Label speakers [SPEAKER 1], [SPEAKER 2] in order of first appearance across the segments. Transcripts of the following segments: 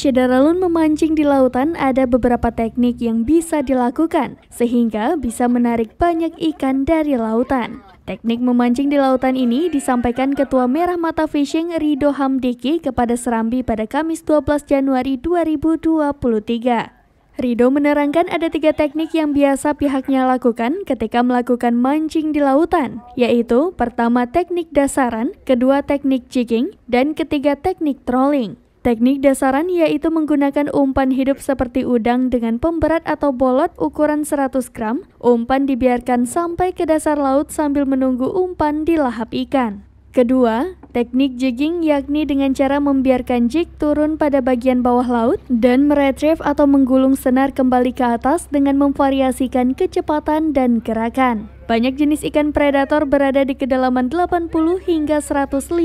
[SPEAKER 1] Syedaralun memancing di lautan ada beberapa teknik yang bisa dilakukan, sehingga bisa menarik banyak ikan dari lautan. Teknik memancing di lautan ini disampaikan Ketua Merah Mata Fishing Rido Hamdiki kepada Serambi pada Kamis 12 Januari 2023. Rido menerangkan ada tiga teknik yang biasa pihaknya lakukan ketika melakukan mancing di lautan, yaitu pertama teknik dasaran, kedua teknik jigging, dan ketiga teknik trolling. Teknik dasaran yaitu menggunakan umpan hidup seperti udang dengan pemberat atau bolot ukuran 100 gram. Umpan dibiarkan sampai ke dasar laut sambil menunggu umpan dilahap ikan. Kedua, teknik jigging yakni dengan cara membiarkan jig turun pada bagian bawah laut dan meretrieve atau menggulung senar kembali ke atas dengan memvariasikan kecepatan dan gerakan. Banyak jenis ikan predator berada di kedalaman 80 hingga 150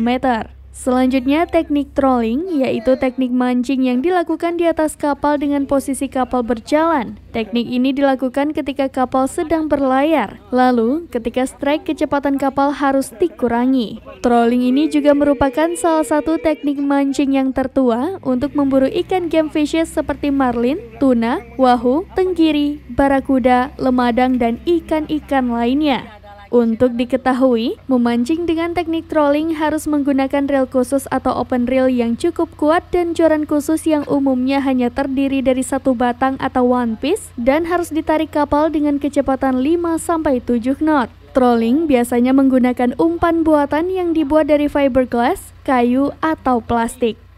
[SPEAKER 1] meter. Selanjutnya teknik trolling yaitu teknik mancing yang dilakukan di atas kapal dengan posisi kapal berjalan. Teknik ini dilakukan ketika kapal sedang berlayar. Lalu, ketika strike kecepatan kapal harus dikurangi. Trolling ini juga merupakan salah satu teknik mancing yang tertua untuk memburu ikan game fishes seperti marlin, tuna, wahoo, tenggiri, barakuda, lemadang dan ikan-ikan lainnya. Untuk diketahui, memancing dengan teknik trolling harus menggunakan reel khusus atau open reel yang cukup kuat dan joran khusus yang umumnya hanya terdiri dari satu batang atau one piece dan harus ditarik kapal dengan kecepatan 5-7 knot. Trolling biasanya menggunakan umpan buatan yang dibuat dari fiberglass, kayu, atau plastik.